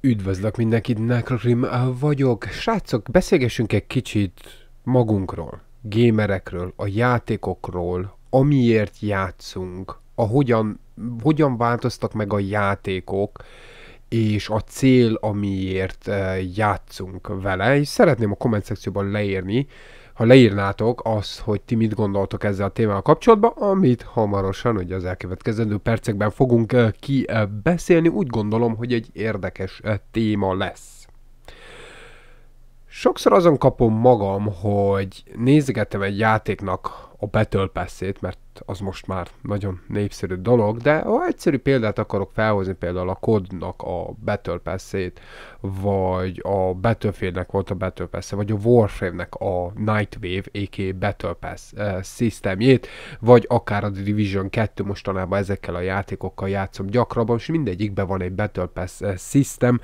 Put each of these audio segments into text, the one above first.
Üdvözlök mindenkit, Nekrokrim vagyok. Srácok, beszélgessünk egy kicsit magunkról, gémerekről, a játékokról, amiért játszunk, hogyan, hogyan változtak meg a játékok, és a cél, amiért eh, játszunk vele, és szeretném a komment szekcióban leírni, ha leírnátok azt, hogy ti mit gondoltok ezzel a témával kapcsolatban, amit hamarosan, ugye az elkövetkezendő percekben fogunk kibeszélni, úgy gondolom, hogy egy érdekes téma lesz. Sokszor azon kapom magam, hogy nézgetem egy játéknak a Battle pass mert az most már nagyon népszerű dolog, de ha egyszerű példát akarok felhozni, például a kodnak a Battle pass vagy a Battlefieldnek volt a Battle pass vagy a Warframe-nek a Nightwave, a.k.a. Battle Pass eh, szisztemjét, vagy akár a Division 2 mostanában ezekkel a játékokkal játszom gyakrabban, és mindegyikben van egy Battle Pass eh, szisztem,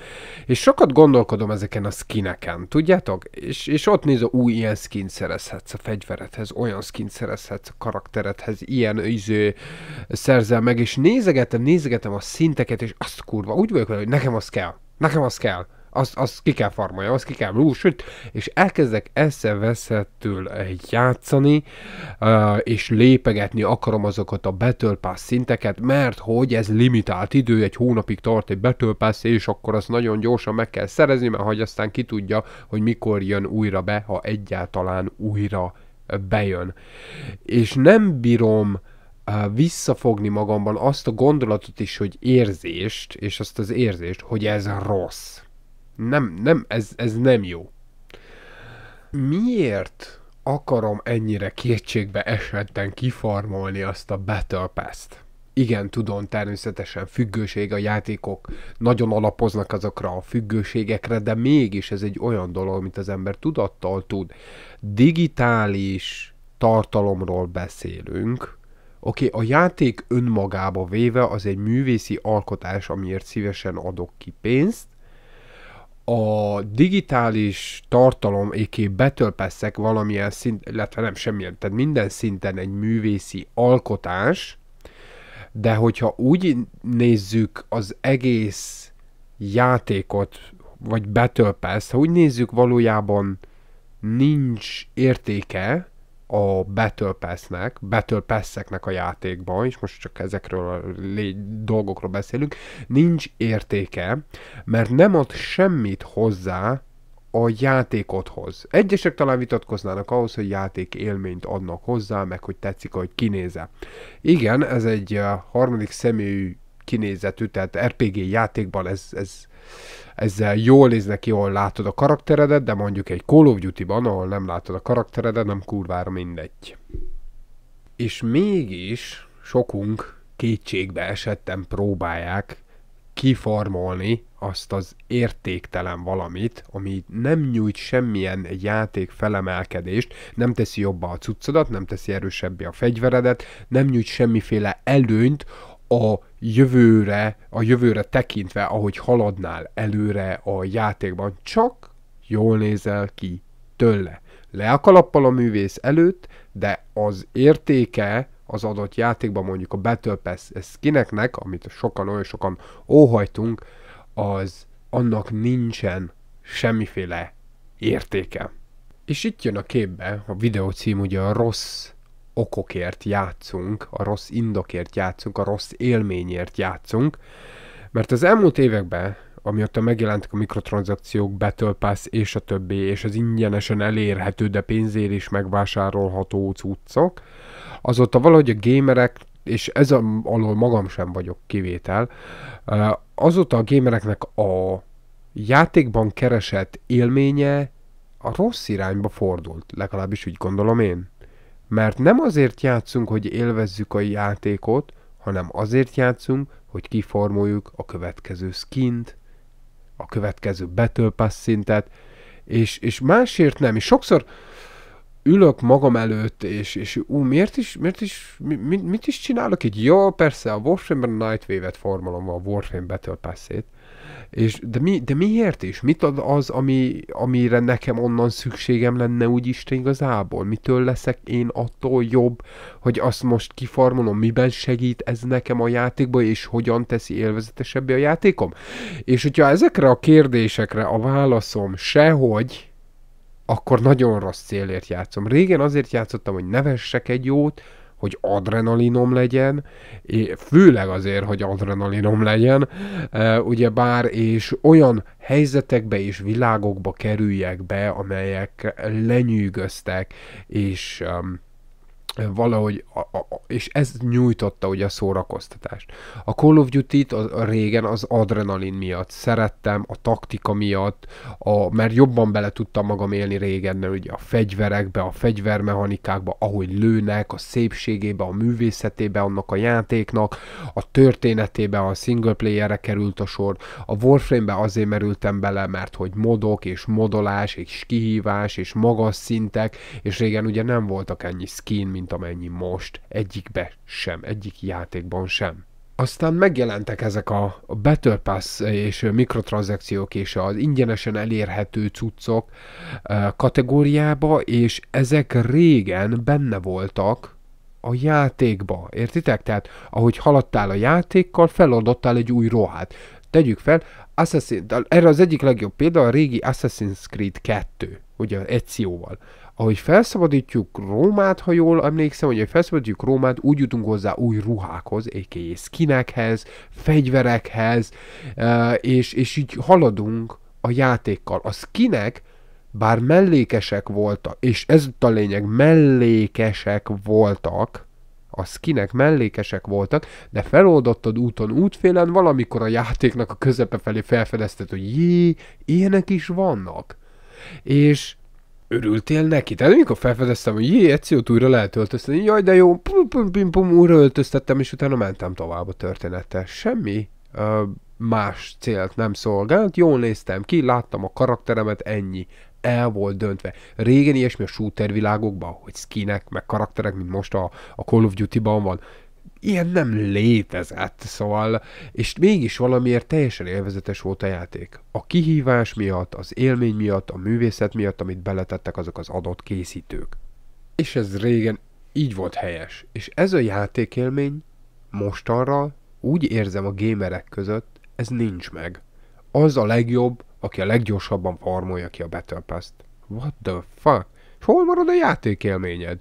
és sokat gondolkodom ezeken a skineken, tudjátok? És, és ott néz, új ilyen skin szerezhetsz a fegyveredhez, olyan skin szerezhetsz, megszerezhetsz a karakteredhez, ilyen iző szerzel meg, és nézegetem, nézegetem a szinteket, és azt kurva, úgy vagyok vele, hogy nekem az kell, nekem az kell, azt az ki kell farmolja, azt ki kell lúsít, és elkezdek eszeveszettől játszani, és lépegetni akarom azokat a Battle Pass szinteket, mert hogy ez limitált idő, egy hónapig tart egy Battle Pass, és akkor azt nagyon gyorsan meg kell szerezni, mert hogy aztán ki tudja, hogy mikor jön újra be, ha egyáltalán újra bejön. És nem bírom eh, visszafogni magamban azt a gondolatot is, hogy érzést, és azt az érzést, hogy ez rossz. Nem, nem, ez, ez nem jó. Miért akarom ennyire kétségbe esetten kifarmolni azt a Battle Pass-t? igen, tudom, természetesen függőség, a játékok nagyon alapoznak azokra a függőségekre, de mégis ez egy olyan dolog, amit az ember tudattal tud. Digitális tartalomról beszélünk, Oké, okay, a játék önmagába véve az egy művészi alkotás, amiért szívesen adok ki pénzt. A digitális tartalom, éké betölpesszek valamilyen szint, illetve nem semmilyen, tehát minden szinten egy művészi alkotás, de hogyha úgy nézzük az egész játékot, vagy Battle Pass, ha úgy nézzük valójában nincs értéke a Battle Pass-nek, Battle pass a játékban, és most csak ezekről a dolgokról beszélünk, nincs értéke, mert nem ad semmit hozzá a játékot hoz. Egyesek talán vitatkoznának ahhoz, hogy játék élményt adnak hozzá, meg hogy tetszik, hogy kinéze. Igen, ez egy eh, harmadik személyű kinézetű, tehát RPG er játékban ez, ez, ezzel jól néznek, jól látod a karakteredet, de mondjuk egy Call of Duty-ban, ahol nem látod a karakteredet, nem kurvára mindegy. És mégis sokunk kétségbe esetten próbálják kifarmolni azt az értéktelen valamit, ami nem nyújt semmilyen játék felemelkedést, nem teszi jobba a cuccodat, nem teszi erősebbé a fegyveredet, nem nyújt semmiféle előnyt a jövőre, a jövőre tekintve, ahogy haladnál előre a játékban, csak jól nézel ki tőle. Le a kalappal a művész előtt, de az értéke az adott játékban, mondjuk a Battle Pass skineknek, amit sokan, olyan sokan óhajtunk, az annak nincsen semmiféle értéke. És itt jön a képbe, a videó cím ugye a rossz okokért játszunk, a rossz indokért játszunk, a rossz élményért játszunk, mert az elmúlt években, amióta megjelentek a mikrotranszakciók, Battle Pass és a többi, és az ingyenesen elérhető, de pénzért is megvásárolható cuccok, azóta valahogy a gamerek és ez a, alól magam sem vagyok kivétel, azóta a gémereknek a játékban keresett élménye a rossz irányba fordult, legalábbis úgy gondolom én. Mert nem azért játszunk, hogy élvezzük a játékot, hanem azért játszunk, hogy kiformoljuk a következő skint, a következő Battle Pass szintet, és, és másért nem. És sokszor ülök magam előtt, és, és ú, miért is, miért is, mi, mit, mit is csinálok így? Jó, persze, a Warframe-ben a Nightwave-et formolom, a Warframe Battle Pass-ét, és, de, mi, de miért is? Mit ad az, ami, amire nekem onnan szükségem lenne úgy Isten igazából? Mitől leszek én attól jobb, hogy azt most kifarmolom, miben segít ez nekem a játékba, és hogyan teszi élvezetesebbé a játékom? És hogyha ezekre a kérdésekre a válaszom sehogy, akkor nagyon rossz célért játszom. Régen azért játszottam, hogy nevessek egy jót, hogy adrenalinom legyen, és főleg azért, hogy adrenalinom legyen, e, ugye bár és olyan helyzetekbe és világokba kerüljek be, amelyek lenyűgöztek, és um, valahogy, a, a, és ez nyújtotta ugye a szórakoztatást. A Call of Duty-t a, a régen az adrenalin miatt szerettem, a taktika miatt, a, mert jobban bele tudtam magam élni régen, mert ugye a fegyverekbe, a fegyvermechanikákba, ahogy lőnek, a szépségébe, a művészetébe annak a játéknak, a történetébe, a single playerre került a sor. A Warframe-be azért merültem bele, mert hogy modok, és modolás, és kihívás, és magas szintek, és régen ugye nem voltak ennyi skin, mint mint amennyi most, egyikbe sem, egyik játékban sem. Aztán megjelentek ezek a Battle Pass és mikrotranszekciók és az ingyenesen elérhető cuccok eh, kategóriába, és ezek régen benne voltak a játékba, értitek? Tehát ahogy haladtál a játékkal, feladottál egy új rohát. Tegyük fel, Assassin, erre az egyik legjobb példa a régi Assassin's Creed 2, ugye egy val ahogy felszabadítjuk Rómát, ha jól emlékszem, hogy ahogy felszabadítjuk Rómát, úgy jutunk hozzá új ruhákhoz, a.k.a. skinekhez, fegyverekhez, e, és, és így haladunk a játékkal. A skinek bár mellékesek voltak, és ez a lényeg, mellékesek voltak, a skinek mellékesek voltak, de feloldottad úton útfélen, valamikor a játéknak a közepe felé felfedezted, hogy jé, ilyenek is vannak. És örültél neki? Tehát amikor felfedeztem, hogy jé, Eciót újra lehet öltöztetni, jaj, de jó, pum, pum, pum, pum, újra öltöztettem, és utána mentem tovább a történettel. Semmi uh, más célt nem szolgált, jól néztem ki, láttam a karakteremet, ennyi el volt döntve. Régen ilyesmi a shooter világokban, hogy skinek, meg karakterek, mint most a, a Call of Duty-ban van, ilyen nem létezett, szóval, és mégis valamiért teljesen élvezetes volt a játék. A kihívás miatt, az élmény miatt, a művészet miatt, amit beletettek azok az adott készítők. És ez régen így volt helyes. És ez a játékélmény mostanra úgy érzem a gémerek között, ez nincs meg. Az a legjobb, aki a leggyorsabban farmolja ki a Battle Pass-t. What the fuck? És hol marad a játékélményed?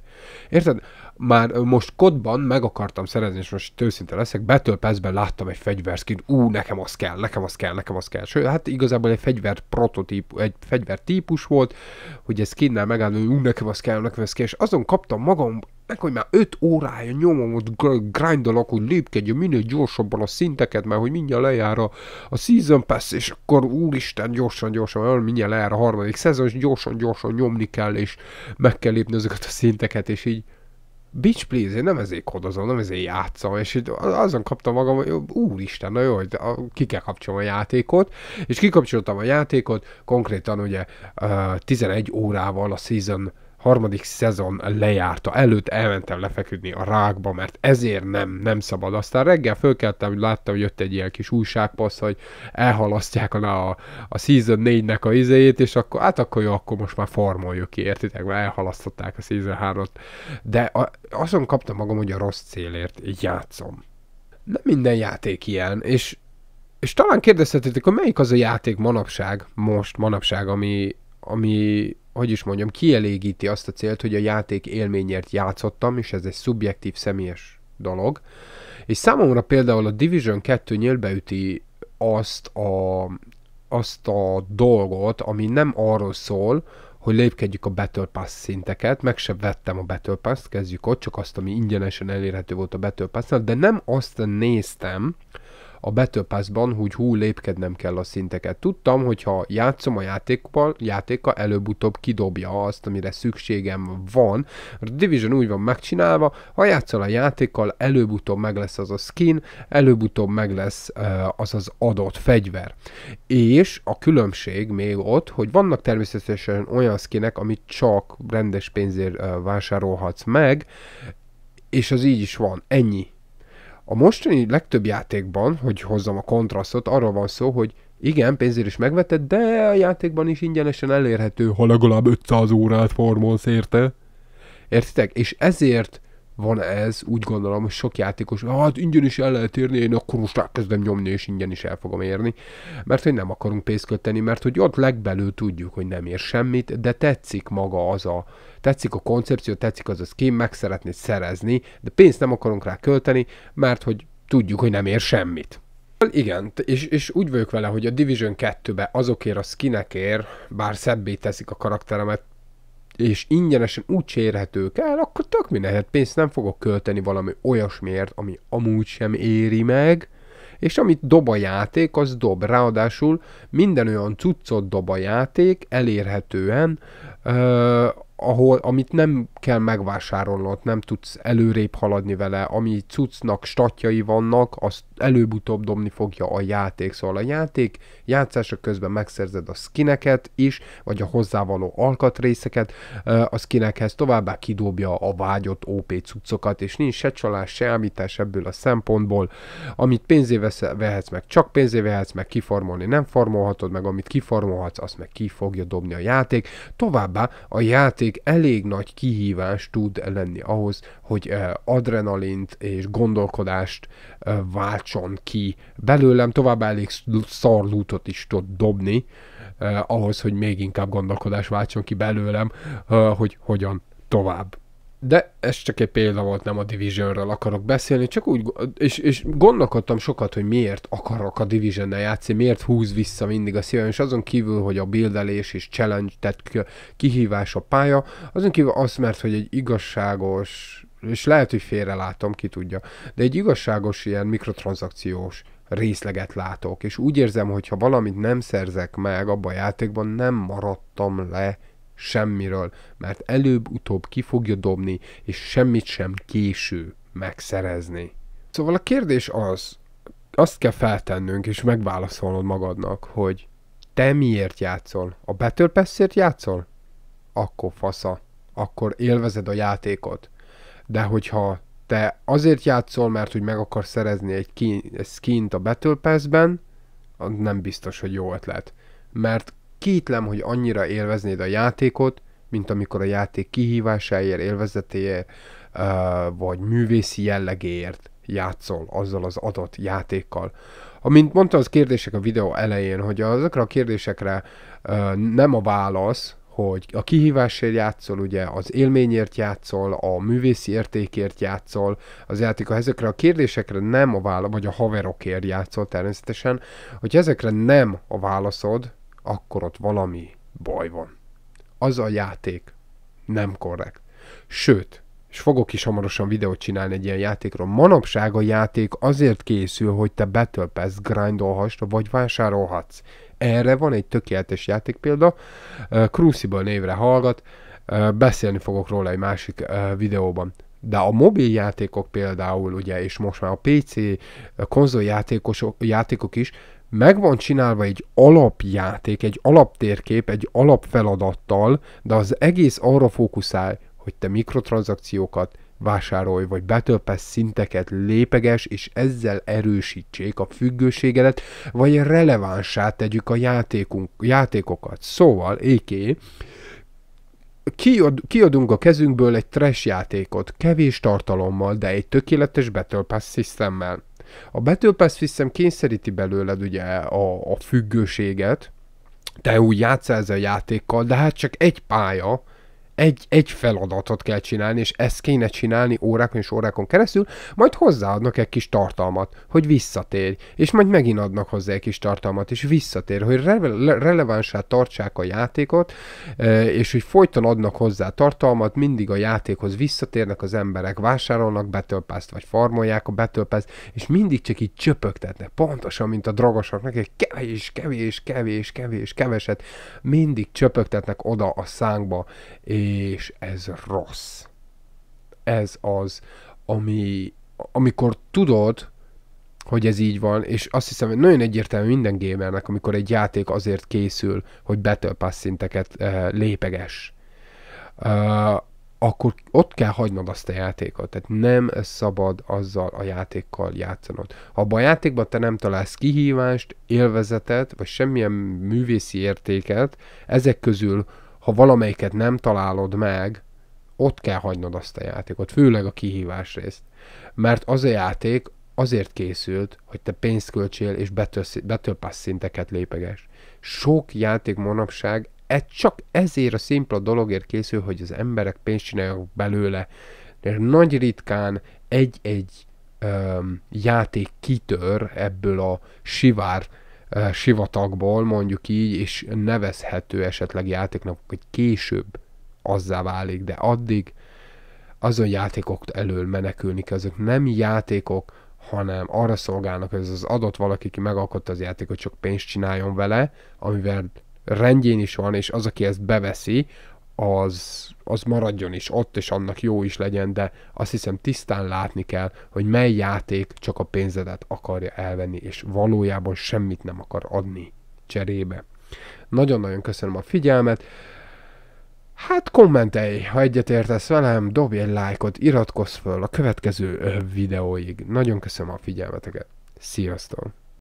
Érted? Már most kodban meg akartam szerezni, és most őszinte leszek, Battle Pass-ben láttam egy fegyverszkin, ú, nekem az kell, nekem az kell, nekem az kell. Sőt, hát igazából egy fegyver prototíp, egy fegyver típus volt, hogy ez skinnel megállni, ú, nekem az kell, nekem az kell, és azon kaptam magam meg hogy már 5 órája nyomom, ott grindolok, hogy lépkedjön minél gyorsabban a szinteket, mert hogy mindjárt lejár a, a Season Pass, és akkor úristen, gyorsan, gyorsan, mindjárt lejár a harmadik szezon, és gyorsan, gyorsan nyomni kell, és meg kell lépni ezeket a szinteket, és így Bitch please, én nem ezért kodozom, nem ezért játszom, és így azon kaptam magam, hogy úristen, na jó, hogy ki kell kapcsolom a játékot, és kikapcsoltam a játékot, konkrétan ugye 11 órával a Season harmadik szezon lejárta előtt elmentem lefeküdni a rákba, mert ezért nem, nem szabad. Aztán reggel fölkeltem, hogy láttam, hogy jött egy ilyen kis újságpassz, hogy elhalasztják a, a Season 4-nek a izéjét, és akkor hát akkor jó, akkor most már farmoljuk ki, értitek? Mert elhalasztották a Season 3-ot. De a, azon kaptam magam, hogy a rossz célért játszom. Nem minden játék ilyen, és és talán kérdezhetitek, hogy melyik az a játék manapság, most manapság, ami, ami, hogy is mondjam, kielégíti azt a célt, hogy a játék élményért játszottam, és ez egy szubjektív, személyes dolog. És számomra például a Division 2 nyilbeüti azt a, azt a dolgot, ami nem arról szól, hogy lépkedjük a Battle Pass szinteket, meg se vettem a Battle Pass-t, kezdjük ott, csak azt, ami ingyenesen elérhető volt a Battle pass de nem azt néztem, a Battle Pass-ban, hogy hú, lépkednem kell a szinteket. Tudtam, hogy ha játszom a játékban, játéka előbb-utóbb kidobja azt, amire szükségem van. A Division úgy van megcsinálva, ha játszol a játékkal, előbb-utóbb meg lesz az a skin, előbb-utóbb meg lesz az az adott fegyver. És a különbség még ott, hogy vannak természetesen olyan skinek, amit csak rendes pénzért vásárolhatsz meg, és az így is van, ennyi a mostani legtöbb játékban, hogy hozzam a kontrasztot, arról van szó, hogy igen, pénzért is megvetted, de a játékban is ingyenesen elérhető, ha legalább 500 órát formolsz érte. Értitek? És ezért van ez, úgy gondolom, hogy sok játékos, ah, hát ingyen is el lehet érni, én akkor most elkezdem nyomni, és ingyen is el fogom érni, mert hogy nem akarunk pénzt költeni, mert hogy ott legbelül tudjuk, hogy nem ér semmit, de tetszik maga az a, tetszik a koncepció, tetszik az a scheme, meg szeretnéd szerezni, de pénzt nem akarunk rá költeni, mert hogy tudjuk, hogy nem ér semmit. Igen, és, és úgy vagyok vele, hogy a Division 2-be azokért a skinekért, bár szebbé teszik a karakteremet, és ingyenesen úgy érhetők el, akkor tök minden, hát pénzt nem fogok költeni valami olyasmiért, ami amúgy sem éri meg, és amit dob a játék, az dob. Ráadásul minden olyan cuccot dob a játék elérhetően, ö- ahol, amit nem kell megvásárolnod, nem tudsz előrébb haladni vele, ami cuccnak statjai vannak, azt előbb-utóbb dobni fogja a játék. Szóval a játék játszása közben megszerzed a skineket is, vagy a hozzávaló alkatrészeket, a skinekhez továbbá kidobja a vágyott OP cuccokat, és nincs se csalás, se elmítás ebből a szempontból. Amit pénzé vehetsz meg, csak pénzé vehetsz meg, kiformolni nem formolhatod meg, amit kiformolhatsz, azt meg ki fogja dobni a játék. Továbbá a játék pedig elég nagy kihívás tud lenni ahhoz, hogy eh, adrenalint és gondolkodást eh, váltson ki belőlem, továbbá elég szarlútot is tud dobni, eh, ahhoz, hogy még inkább gondolkodás váltson ki belőlem, hogy hogyan tovább de ez csak egy példa volt, nem a Divisionről akarok beszélni, csak úgy, és, és gondolkodtam sokat, hogy miért akarok a division játszni, játszani, miért húz vissza mindig a szívem, és azon kívül, hogy a bildelés és challenge, tehát kihívás a pálya, azon kívül az, mert hogy egy igazságos, és lehet, hogy látom, ki tudja, de egy igazságos ilyen mikrotranszakciós részleget látok, és úgy érzem, hogy ha valamit nem szerzek meg abban a játékban, nem maradtam le semmiről, mert előbb-utóbb ki fogja dobni, és semmit sem késő megszerezni. Szóval a kérdés az, azt kell feltennünk és megválaszolnod magadnak, hogy te miért játszol? A Battle Pass-ért játszol? Akkor fasza. Akkor élvezed a játékot. De hogyha te azért játszol, mert hogy meg akar szerezni egy, egy skint a Battle Pass-ben, nem biztos, hogy jó ötlet. Mert kétlem, hogy annyira élveznéd a játékot, mint amikor a játék kihívásáért, élvezetéért, vagy művészi jellegéért játszol azzal az adott játékkal. Amint mondta az kérdések a videó elején, hogy azokra a kérdésekre nem a válasz, hogy a kihívásért játszol, ugye az élményért játszol, a művészi értékért játszol, az játék, ha ezekre a kérdésekre nem a válasz, vagy a haverokért játszol természetesen, hogy ezekre nem a válaszod, akkor ott valami baj van. Az a játék nem korrekt. Sőt, és fogok is hamarosan videót csinálni egy ilyen játékról. Manapság a játék azért készül, hogy te Battle Pass grindolhass, vagy vásárolhatsz. Erre van egy tökéletes játék példa, Crucible névre hallgat, beszélni fogok róla egy másik videóban. De a mobil játékok például, ugye, és most már a PC játékosok, játékok is meg van csinálva egy alapjáték, egy alaptérkép, egy alapfeladattal, de az egész arra fókuszál, hogy te mikrotranszakciókat vásárolj, vagy betölpesz szinteket lépeges, és ezzel erősítsék a függőségedet, vagy relevánsá tegyük a játékunk, játékokat. Szóval, éké, kiad, kiadunk a kezünkből egy trash játékot, kevés tartalommal, de egy tökéletes betölpesz szisztemmel a Battle Pass viszem kényszeríti belőled ugye a, a függőséget, te úgy játsz ezzel a játékkal, de hát csak egy pálya, egy, egy feladatot kell csinálni, és ezt kéne csinálni órákon és órákon keresztül, majd hozzáadnak egy kis tartalmat, hogy visszatérj, és majd megint adnak hozzá egy kis tartalmat, és visszatér, hogy re- relevánsá tartsák a játékot, és hogy folyton adnak hozzá tartalmat, mindig a játékhoz visszatérnek az emberek, vásárolnak betölpázt, vagy farmolják a betölpázt, és mindig csak így csöpögtetnek, pontosan, mint a drogosoknak, egy kevés, kevés, kevés, kevés, keveset, mindig csöpögtetnek oda a szánkba, és és ez rossz. Ez az, ami, amikor tudod, hogy ez így van, és azt hiszem, hogy nagyon egyértelmű minden gamernek, amikor egy játék azért készül, hogy Battle Pass szinteket e, lépeges, e, akkor ott kell hagynod azt a játékot. Tehát nem szabad azzal a játékkal játszanod. Ha a játékban te nem találsz kihívást, élvezetet, vagy semmilyen művészi értéket, ezek közül ha valamelyiket nem találod meg, ott kell hagynod azt a játékot, főleg a kihívás részt. Mert az a játék azért készült, hogy te pénzt költsél és betölpassz szinteket lépeges. Sok játék manapság ez csak ezért a szimpla dologért készül, hogy az emberek pénzt csináljanak belőle. De nagy ritkán egy-egy um, játék kitör ebből a sivár Eh, sivatagból, mondjuk így, és nevezhető esetleg játéknak, hogy később azzá válik, de addig azon játékok elől menekülni kell. Azok nem játékok, hanem arra szolgálnak, hogy ez az adott valaki, ki megalkotta az játékot, csak pénzt csináljon vele, amivel rendjén is van, és az, aki ezt beveszi, az, az maradjon is ott, és annak jó is legyen, de azt hiszem tisztán látni kell, hogy mely játék csak a pénzedet akarja elvenni, és valójában semmit nem akar adni cserébe. Nagyon-nagyon köszönöm a figyelmet. Hát kommentelj, ha egyetértesz velem, dobj egy lájkot, iratkozz föl a következő videóig. Nagyon köszönöm a figyelmeteket. Sziasztok!